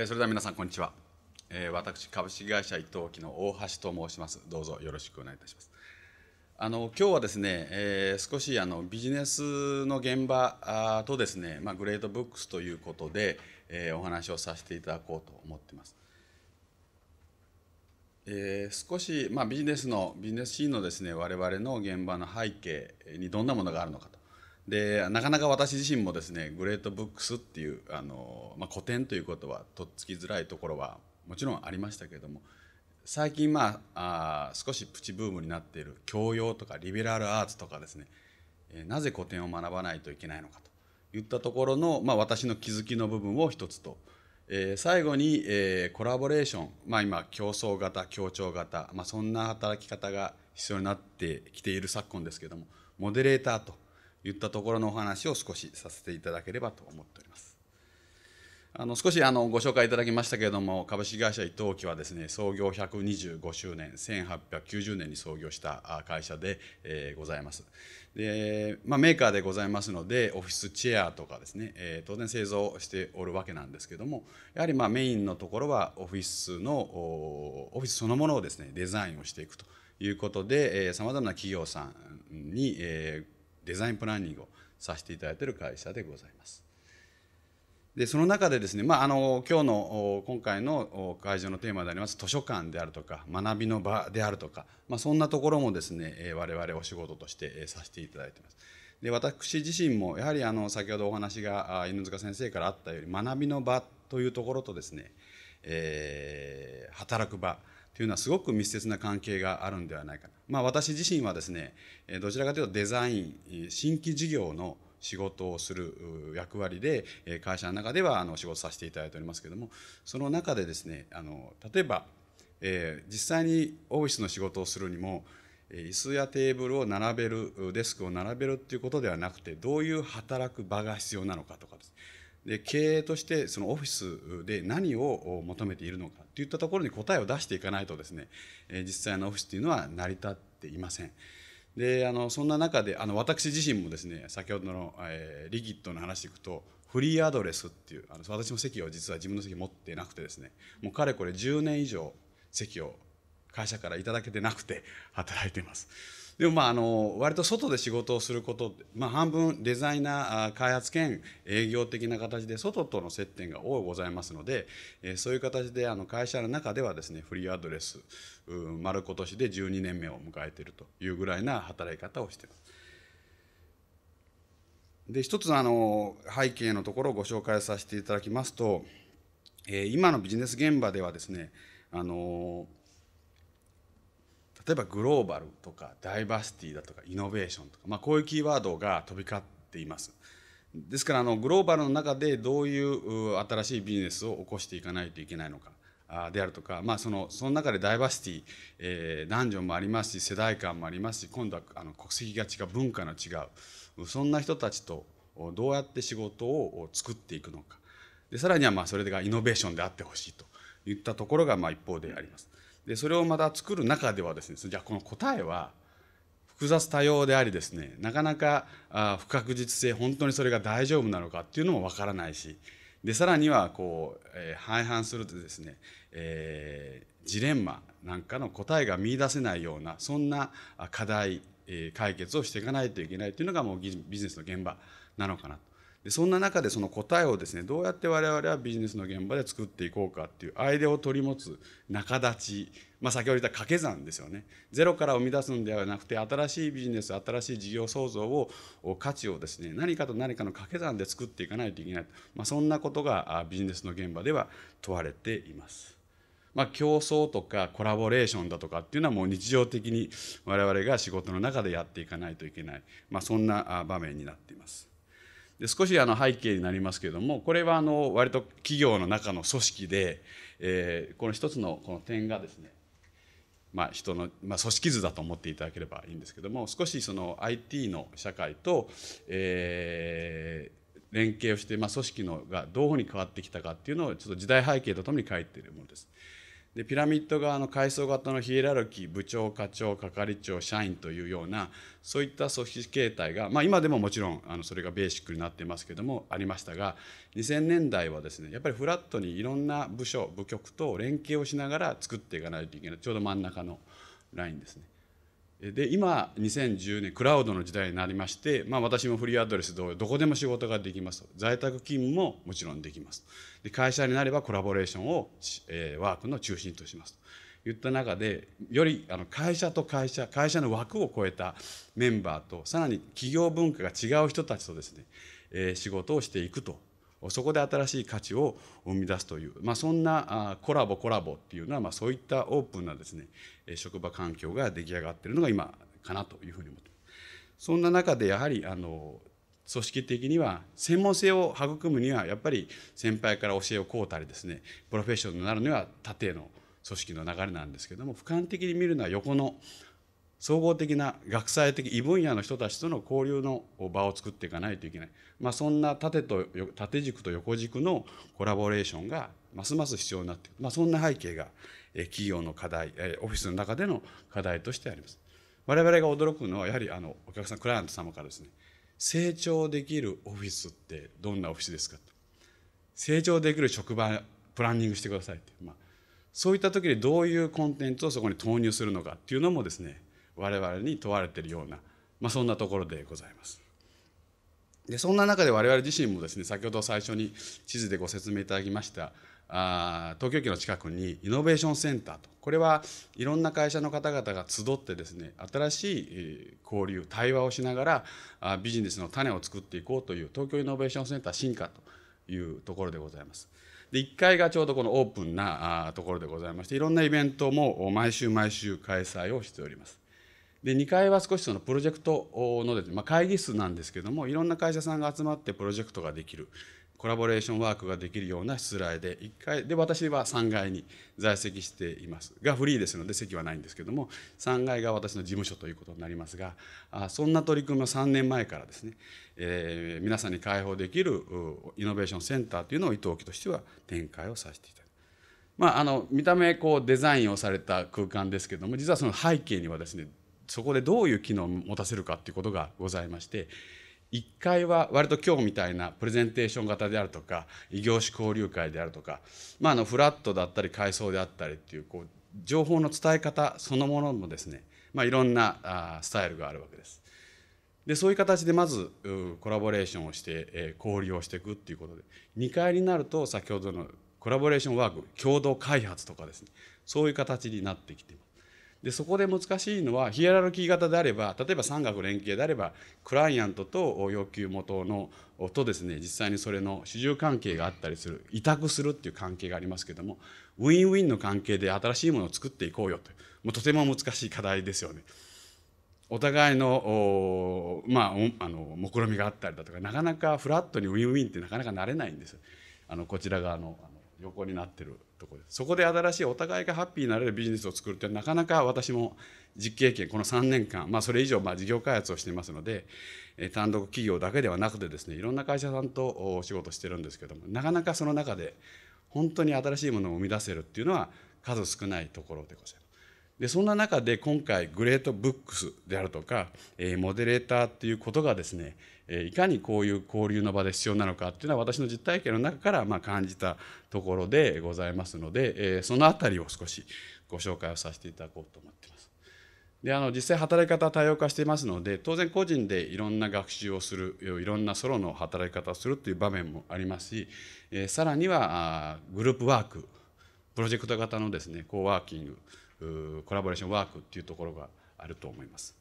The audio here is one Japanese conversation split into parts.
えそれでは皆さんこんにちは、え私株式会社伊藤記の大橋と申しますどうぞよろしくお願いいたしますあの今日はですね、えー、少しあのビジネスの現場あとですね、まあ、グレートブックスということで、えー、お話をさせていただこうと思ってます。えー、少し、まあ、ビジネスのビジネスシーンのですね我々の現場の背景にどんなものがあるのかとでなかなか私自身もですねグレートブックスっていうあの、まあ、古典ということはとっつきづらいところはもちろんありましたけれども最近まああ少しプチブームになっている教養とかリベラルアーツとかですね、えなぜ古典を学ばないといけないのかといったところの、まあ、私の気づきの部分を一つと、えー、最後に、えー、コラボレーション、まあ、今競争型協調型、まあ、そんな働き方が必要になってきている昨今ですけどもモデレーターと。言ったところのお話を少しさせていただければと思っております。あの少しあのご紹介いただきましたけれども株式会社伊藤家はですね創業125周年1890年に創業した会社で、えございますで、まあ、メーカーでございますのでオフィスチェアとかですね、え当然製造しておるわけなんですけどもやはりまメインのところはオフィスのオフィスそのものをですねデザインをしていくということでさまざまな企業さんに、デザインプランニングをさせていただいている会社でございます。でその中でですね、まあ、あの今日の今回の会場のテーマであります図書館であるとか学びの場であるとか、まあ、そんなところもですね我々お仕事としてさせていただいてます。で私自身もやはりあの先ほどお話が犬塚先生からあったように学びの場というところとですね、えー、働く場というのはすごく密接な関係があるんではないかまあ、私自身はですねどちらかというとデザイン新規事業の仕事をする役割で会社の中ではあの仕事させていただいておりますけれどもその中でですねあの例えば、えー、実際にオフィスの仕事をするにも椅子やテーブルを並べるデスクを並べるっていうことではなくてどういう働く場が必要なのかとかです、ねで経営としてそのオフィスで何を求めているのかといったところに答えを出していかないとですね実際のオフィスというのは成り立っていません。であのそんな中であの私自身もですね先ほどの、えー、リギットの話でいくとフリーアドレスっていうあの私も席を実は自分の席持ってなくてですねもうかれこれ10年以上席を会社からだけてなくて働いています。でもまああの割と外で仕事をすることまあ、半分デザイナー開発兼営業的な形で外との接点が多いございますので、えそういう形であの会社の中ではですねフリーアドレス丸今年で12年目を迎えているというぐらいな働き方をしています。で一つあの背景のところをご紹介させていただきますと、え今のビジネス現場ではですねあの例えばグローバルとかダイバーシティだとかイノベーションとか、まあ、こういうキーワードが飛び交っています。ですからあのグローバルの中でどういう新しいビジネスを起こしていかないといけないのかであるとか、まあ、そのその中でダイバーシティ、えー、男女もありますし世代間もありますし今度はあの国籍が違う文化の違うそんな人たちとどうやって仕事を作っていくのかでさらにはまあそれがイノベーションであってほしいといったところがまあ一方であります。でそれをまた作る中ではですねじゃあこの答えは複雑多様でありですねなかなか不確実性本当にそれが大丈夫なのかっていうのもわからないしでさらにはこう、えー、廃反するとですね、えー、ジレンマなんかの答えが見いだせないようなそんな課題、解決をしていかないといけないというのがもうビジネスの現場なのかなと。でそんな中でその答えをですねどうやって我々はビジネスの現場で作っていこうかっていうアイデアを取り持つ仲立ち、まあ、先ほど言った掛け算ですよねゼロから生み出すんではなくて新しいビジネス新しい事業創造を価値をですね何かと何かの掛け算で作っていかないといけない、まあ、そんなことがビジネスの現場では問われています。まあ、競争とかコラボレーションだとかっていうのはもう日常的に我々が仕事の中でやっていかないといけない、まあ、そんな場面になっています。で少しあの背景になりますけれどもこれはあの割と企業の中の組織で、えー、この一つのこの点がですねまあ、人の、まあ、組織図だと思っていただければいいんですけども少しその IT の社会と、えー、連携をして、まあ、組織のがどうに変わってきたかっていうのをちょっと時代背景とともに書いているものです。でピラミッド側の階層型のヒエラルキー部長課長係長社員というようなそういった組織形態が、まあ、今でももちろんあのそれがベーシックになっていますけどもありましたが2000年代はですねやっぱりフラットにいろんな部署部局と連携をしながら作っていかないといけないちょうど真ん中のラインですね。で今2010年クラウドの時代になりまして、まあ、私もフリーアドレス同様どこでも仕事ができます在宅勤務ももちろんできますで会社になればコラボレーションを、えー、ワークの中心としますといった中でよりあの会社と会社会社の枠を超えたメンバーとさらに企業文化が違う人たちとですね、えー、仕事をしていくとそこで新しい価値を生み出すという、まあ、そんなコラボコラボっていうのは、まあ、そういったオープンなですね職場環境が出来上がってるのが今かなというふうに思ってそんな中でやはりあの組織的には専門性を育むにはやっぱり先輩から教えを請うたりですねプロフェッショナルになるには縦の組織の流れなんですけども俯瞰的に見るのは横の総合的な学際的異分野の人たちとの交流の場を作っていかないといけない、まあ、そんな縦と縦軸と横軸のコラボレーションがますます必要になっていく、まあ、そんな背景が企業の課題オフィスの中での課題としてあります。我々が驚くのはやはりあのお客さんクライアント様からですね成長できるオフィスってどんなオフィスですかと成長できる職場プランニングしてくださいって、まあ、そういった時にどういうコンテンツをそこに投入するのかっていうのもですね我々に問われているような、まあ、そんなところでございます。でそんな中で我々自身もですね先ほど最初に地図でご説明いただきましたあ東京駅の近くにイノベーションセンターとこれはいろんな会社の方々が集ってですね新しい交流対話をしながらビジネスの種を作っていこうという東京イノベーションセンター進化というところでございます。で1階がちょうどこのオープンなところでございましていろんなイベントも毎週毎週開催をしております。で2階は少しそのプロジェクトのまあ、会議室なんですけどもいろんな会社さんが集まってプロジェクトができるコラボレーションワークができるような室内で1階で私は3階に在籍していますがフリーですので席はないんですけども3階が私の事務所ということになりますがそんな取り組みを3年前からですね、えー、皆さんに開放できるイノベーションセンターというのを伊藤家としては展開をさせていただきままあ、あの見た目こうデザインをされた空間ですけども実はその背景にはですねそこでどういう機能を持たせるかっていうことがございまして1階は割と今日みたいなプレゼンテーション型であるとか異業種交流会であるとか、まあ、あのフラットだったり階層であったりっていうこう情報の伝え方そのものもですね、まあ、いろんなスタイルがあるわけです。でそういう形でまずコラボレーションをして交流をしていくっていうことで2階になると先ほどのコラボレーションワーク共同開発とかですねそういう形になってきてます。でそこで難しいのはヒエラルキー型であれば例えば産学連携であればクライアントと要求元のとですね実際にそれの主従関係があったりする委託するっていう関係がありますけどもウィンウィンの関係で新しいものを作っていこうよともうとても難しい課題ですよね。お互いのまあ、あの目論みがあったりだとかなかなかフラットにウィンウィンってなかなかなれないんです。あのこちら側のあの横になってるところですそこで新しいお互いがハッピーになれるビジネスを作るってなかなか私も実経験この3年間、まあ、それ以上まあ事業開発をしていますので単独企業だけではなくてですねいろんな会社さんとお仕事してるんですけどもなかなかその中で本当に新しいものを生み出せるっていうのは数少ないところでございます。でそんな中で今回グレートブックスであるとか、えー、モデレーターっていうことがですねいかにこういう交流の場で必要なのかっていうのは私の実体験の中からま感じたところでございますのでその辺りを少しご紹介をさせていただこうと思ってます。であの実際働き方多様化していますので当然個人でいろんな学習をするいろんなソロの働き方をするという場面もありますし、えさらにはグループワークプロジェクト型のですねコーワーキングコラボレーションワークっていうところがあると思います。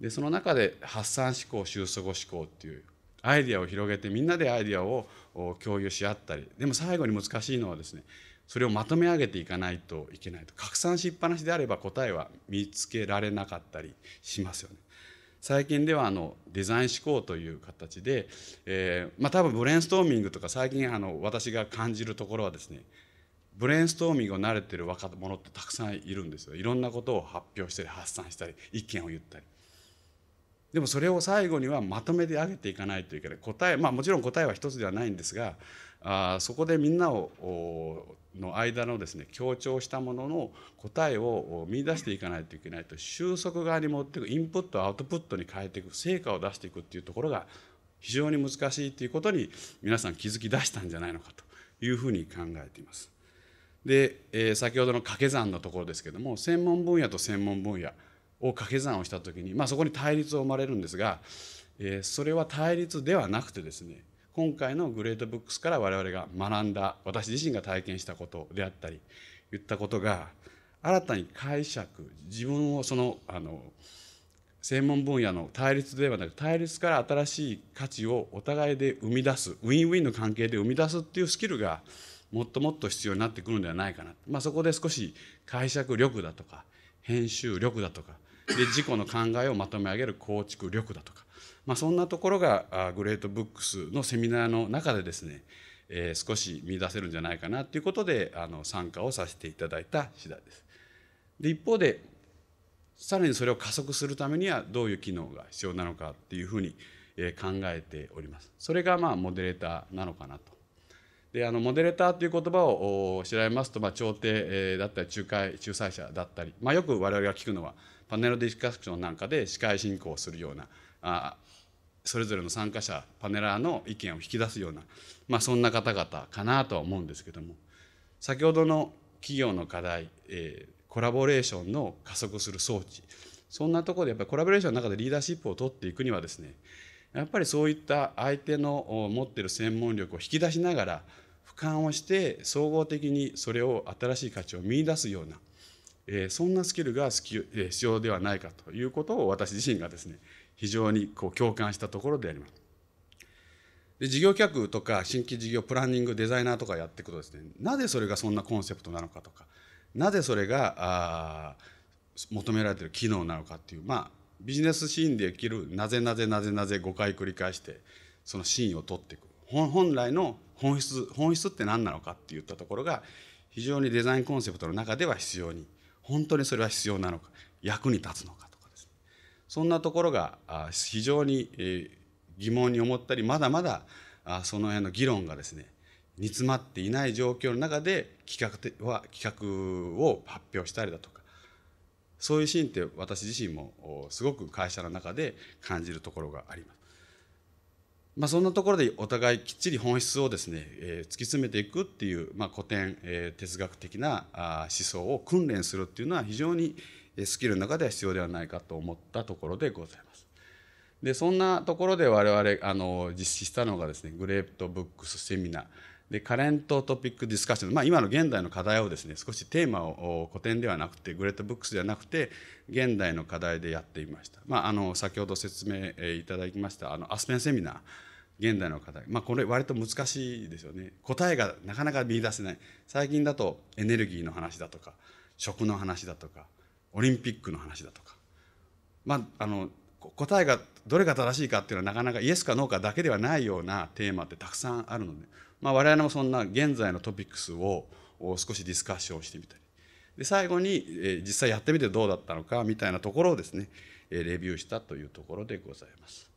でその中で発散思考収束思考っていうアイデアを広げてみんなでアイデアを共有し合ったりでも最後に難しいのはですねそれをまとめ上げていかないといけないと拡散しっぱなしであれば答えは見つけられなかったりしますよね。最近ではあのデザイン思考という形で、えーまあ、多分ブレインストーミングとか最近あの私が感じるところはですねブレインストーミングを慣れてる若者ってたくさんいるんですよいろんなことを発表したり発散したり意見を言ったりでもそれを最後にはまとめてあげていかないといけない答えまあもちろん答えは一つではないんですがあそこでみんなをの間のですね強調したものの答えを見出していかないといけないと収束側に持っていくインプットアウトプットに変えていく成果を出していくっていうところが非常に難しいということに皆さん気づき出したんじゃないのかというふうに考えています。で、えー、先ほどの掛け算のところですけども専門分野と専門分野を掛け算をした時に、まあ、そこに対立を生まれるんですが、えー、それは対立ではなくてですね今回のグレートブックスから我々が学んだ私自身が体験したことであったり言ったことが新たに解釈自分をそのあの専門分野の対立ではなく対立から新しい価値をお互いで生み出すウィンウィンの関係で生み出すっていうスキルがもっともっと必要になってくるんではないかな、まあ、そこで少し解釈力だとか編集力だとかで自己の考えをまとめ上げる構築力だとか、まあ、そんなところがグレートブックスのセミナーの中でですね、えー、少し見出せるんじゃないかなということであの参加をさせていただいた次第です。で一方でさらにそれを加速するためにはどういう機能が必要なのかっていうふうに考えております。それがまあモデレーターなのかなとであのモデレーターという言葉を調べますと、まあ、調停だったり仲介仲裁者だったり、まあ、よく我々が聞くのはパネルディスカッションなんかで司会進行をするようなあそれぞれの参加者パネラーの意見を引き出すような、まあ、そんな方々かなとは思うんですけども先ほどの企業の課題、えー、コラボレーションの加速する装置そんなところでやっぱりコラボレーションの中でリーダーシップを取っていくにはですねやっぱりそういった相手の持ってる専門力を引き出しながら俯瞰をして総合的にそれを新しい価値を見いだすような、えそんなスキルが必要ではないかということを私自身がですね非常にこう共感したところであります。で事業客とか新規事業プランニングデザイナーとかやっていくとですねなぜそれがそんなコンセプトなのかとかなぜそれがあ求められてる機能なのかっていうまあビジネスシーンで起きるなぜなぜなぜなぜ5回繰り返してそのシーンを取っていく本来の本質本質って何なのかっていったところが非常にデザインコンセプトの中では必要に本当にそれは必要なのか役に立つのかとかですねそんなところが非常に疑問に思ったりまだまだその辺の議論がですね煮詰まっていない状況の中で企画は企画を発表したりだとかそういうシーンって私自身もすごく会社の中で感じるところがあります。まあ、そんなところでお互いきっちり本質をですね、えー、突き詰めていくっていう、まあ、古典、えー、哲学的なあ思想を訓練するっていうのは非常にスキルの中では必要ではないかと思ったところでございます。でそんなところで我々あの実施したのがですねグレープとブックスセミナー。でカレントトピックディスカッション、まあ、今の現代の課題をですね少しテーマを古典ではなくてグレートブックスではなくて現代の課題でやってみました、まあ、あの先ほど説明いただきましたあのアスペンセミナー現代の課題、まあ、これ割と難しいですよね答えがなかなか見出せない最近だとエネルギーの話だとか食の話だとかオリンピックの話だとか、まあ、あの答えがどれが正しいかっていうのはなかなかイエスかノーかだけではないようなテーマってたくさんあるのでまあ、我々もそんな現在のトピックスを少しディスカッションしてみたりで最後に、え実際やってみてどうだったのかみたいなところをですね、えレビューしたというところでございます。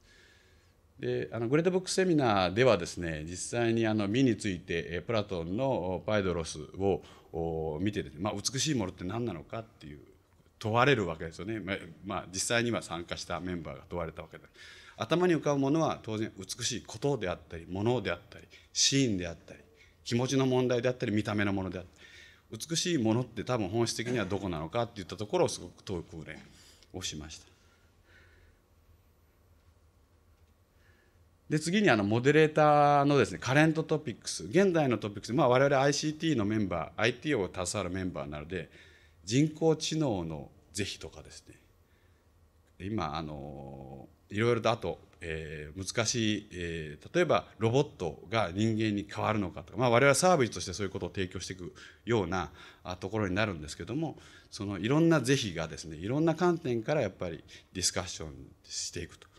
であのグレートブックセミナーではですね実際にあの美についてプラトンのパイドロスを見てです、ねまあ、美しいものって何なのかっていう問われるわけですよね、まあ、実際には参加したメンバーが問われたわけで頭に浮かぶものは当然美しいことであったりものであったりシーンであったり気持ちの問題であったり見た目のものであったり美しいものって多分本質的にはどこなのかっていったところをすごく問う訓練をしました。で次にあのモデレーターのですねカレントトピックス現在のトピックスまあ我々 ICT のメンバー IT を携わるメンバーなので人工知能の是非とかですね今あのいろいろとあと、えー、難しい、えー、例えばロボットが人間に変わるのかとか、まあ、我々はサービスとしてそういうことを提供していくようなところになるんですけどもそのいろんな是非がですねいろんな観点からやっぱりディスカッションしていくと。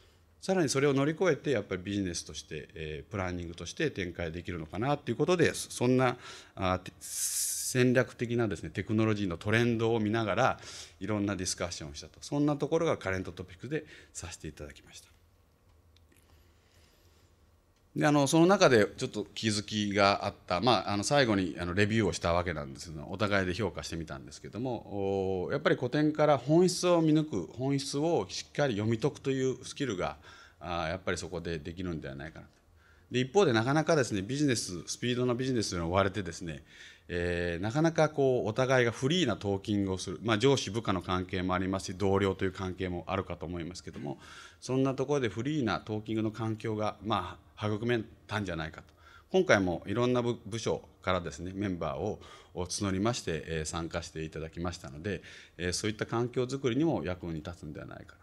さらにそれを乗り越えてやっぱりビジネスとして、えプランニングとして展開できるのかなということでそんなあ戦略的なですねテクノロジーのトレンドを見ながらいろんなディスカッションをしたとそんなところがカレントトピックでさせていただきました。であのその中でちょっと気づきがあった、まあ、あの最後にあのレビューをしたわけなんですがお互いで評価してみたんですけどもやっぱり古典から本質を見抜く本質をしっかり読み解くというスキルがあやっぱりそこでできるんではないかなと。で一方でなかなかですねビジネススピードのビジネスに追われてですねえー、なかなかこうお互いがフリーなトーキングをする、まあ、上司部下の関係もありますし同僚という関係もあるかと思いますけどもそんなところでフリーなトーキングの環境が、まあ、育めたんじゃないかと今回もいろんな部署からですねメンバーを募りまして、えー、参加していただきましたので、えー、そういった環境づくりにも役に立つんではないか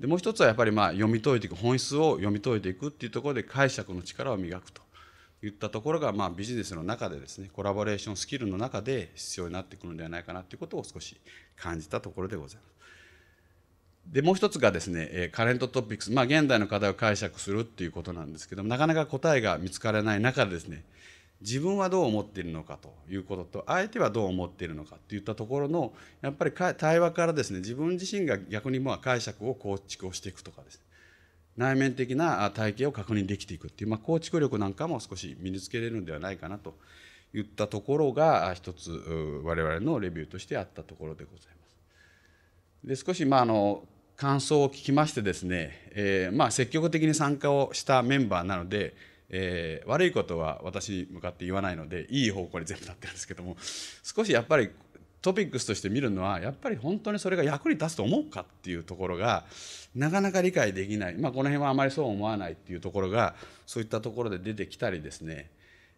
でもう一つはやっぱりまあ読み解いていく本質を読み解いていくっていうところで解釈の力を磨くといったところがまあビジネスの中でですねコラボレーションスキルの中で必要になってくるんではないかなということを少し感じたところでございます。でもう一つがですねカレントトピックス、まあ、現代の課題を解釈するっていうことなんですけどなかなか答えが見つからない中でですね自分はどう思っているのかということと相手はどう思っているのかといったところのやっぱり対話からですね自分自身が逆にまあ解釈を構築をしていくとかですね内面的な体系を確認できていくっていう、まあ、構築力なんかも少し身につけれるんではないかなといったところが一つ我々のレビューとしてあったところでございます。で少しまああの感想を聞きましてですね、えー、まあ積極的に参加をしたメンバーなのでえー、悪いことは私に向かって言わないのでいい方向に全部なってるんですけども少しやっぱりトピックスとして見るのはやっぱり本当にそれが役に立つと思うかっていうところがなかなか理解できない、まあ、この辺はあまりそう思わないっていうところがそういったところで出てきたりですね、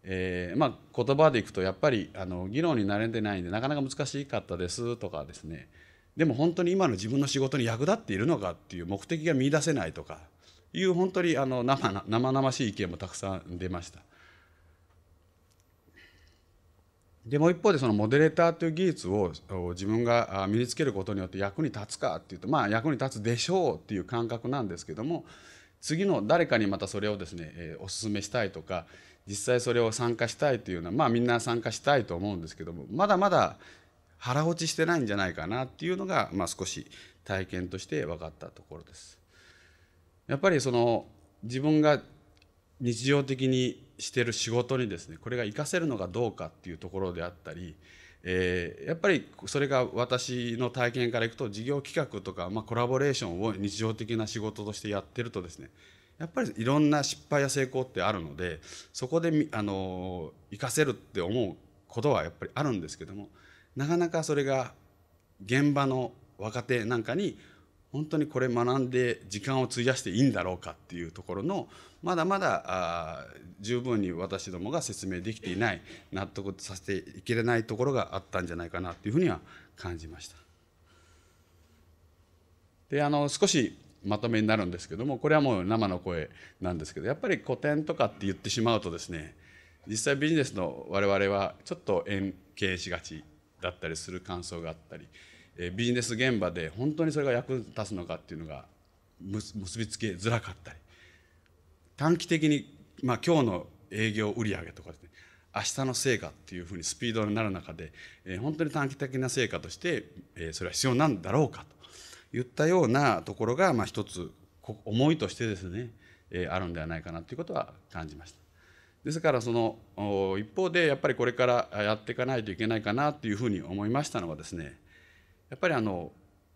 えー、まあ、言葉でいくとやっぱりあの議論に慣れてないんでなかなか難しかったですとかですねでも本当に今の自分の仕事に役立っているのかっていう目的が見いだせないとかいう本当にあの生生々しい意見もたくさん出ました。でも一方でそのモデレーターという技術を自分が身につけることによって役に立つかっていうとまあ役に立つでしょうっていう感覚なんですけども次の誰かにまたそれをですね、えおすすめしたいとか実際それを参加したいというのはまあみんな参加したいと思うんですけどもまだまだ腹落ちしてないんじゃないかなっていうのが、まあ、少し体験として分かったところです。やっぱりその自分が日常的にしてる仕事にですねこれが活かせるのかどうかっていうところであったり、えー、やっぱりそれが私の体験からいくと事業企画とか、まあ、コラボレーションを日常的な仕事としてやってるとですねやっぱりいろんな失敗や成功ってあるのでそこであの活かせるって思うことはやっぱりあるんですけどもなかなかそれが現場の若手なんかに本当にこれ学んで時間を費やしていいんだろうかっていうところのまだまだあ十分に私どもが説明できていない納得させていけないところがあったんじゃないかなというふうには感じました。であの少しまとめになるんですけどもこれはもう生の声なんですけどやっぱり古典とかって言ってしまうとですね実際ビジネスの我々はちょっと円形しがちだったりする感想があったりビジネス現場で本当にそれが役立つのかっていうのが結びつけづらかったり短期的に、まあ、今日の営業売上とかですね明日の成果っていうふうにスピードになる中で、え本当に短期的な成果として、えそれは必要なんだろうかといったようなところが、まあ、一つ思いとしてですね、えあるんではないかなということは感じました。ですからその一方でやっぱりこれからやっていかないといけないかなというふうに思いましたのはですねやっぱりあの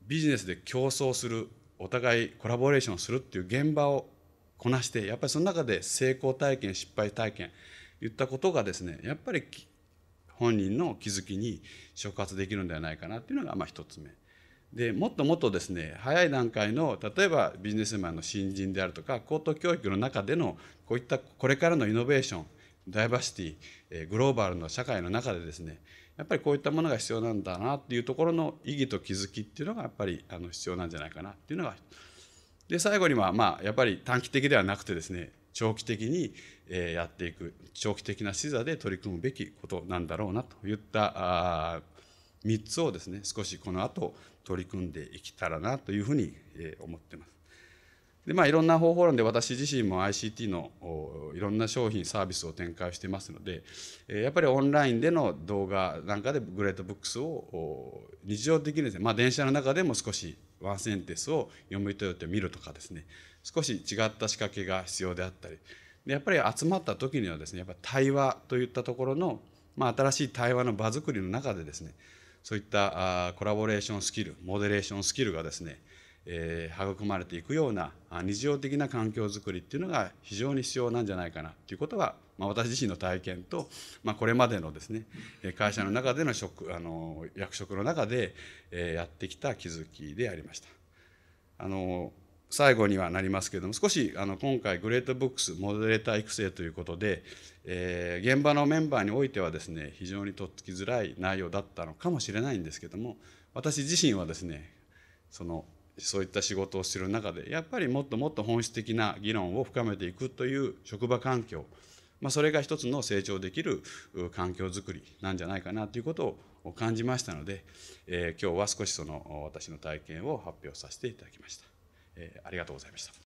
ビジネスで競争するお互いコラボレーションするっていう現場をこなしてやっぱりその中で成功体験失敗体験言ったことがですねやっぱり本人の気づきに触発できるんではないかなっていうのがまあ1つ目。でもっともっとですね早い段階の例えばビジネスマンの新人であるとか高等教育の中でのこういったこれからのイノベーションダイバーシティグローバルの社会の中でですねやっぱりこういったものが必要なんだなっていうところの意義と気づきっていうのがやっぱりあの必要なんじゃないかなっていうのがで最後にはまあやっぱり短期的ではなくてですね長期的にやっていく長期的な視座で取り組むべきことなんだろうなといった3つをですね少しこの後取り組んでいけたらなというふうに思ってます。でまあ、いろんな方法論で私自身も ICT のいろんな商品サービスを展開してますのでやっぱりオンラインでの動画なんかでグレートブックスを日常的にですね、まあ、電車の中でも少しワンセンテンスを読み取ってみるとかですね少し違った仕掛けが必要であったりでやっぱり集まった時にはですねやっぱ対話といったところの、まあ、新しい対話の場作りの中でですねそういったコラボレーションスキルモデレーションスキルがですねえー、育まれていくような日常的な環境づくりっていうのが非常に必要なんじゃないかなということは、まあ、私自身の体験と、まあ、これまでのですね会社の中での職あの役職の中で、えー、やってきた気づきでありました。あの最後にはなりますけれども少しあの今回グレートブックスモデレーター育成ということで、えー、現場のメンバーにおいてはですね非常にとっつきづらい内容だったのかもしれないんですけども私自身はですねそのそういった仕事をしている中でやっぱりもっともっと本質的な議論を深めていくという職場環境、まあ、それが一つの成長できる環境づくりなんじゃないかなということを感じましたので、えー、今日は少しその私の体験を発表させていただきました。えー、ありがとうございました。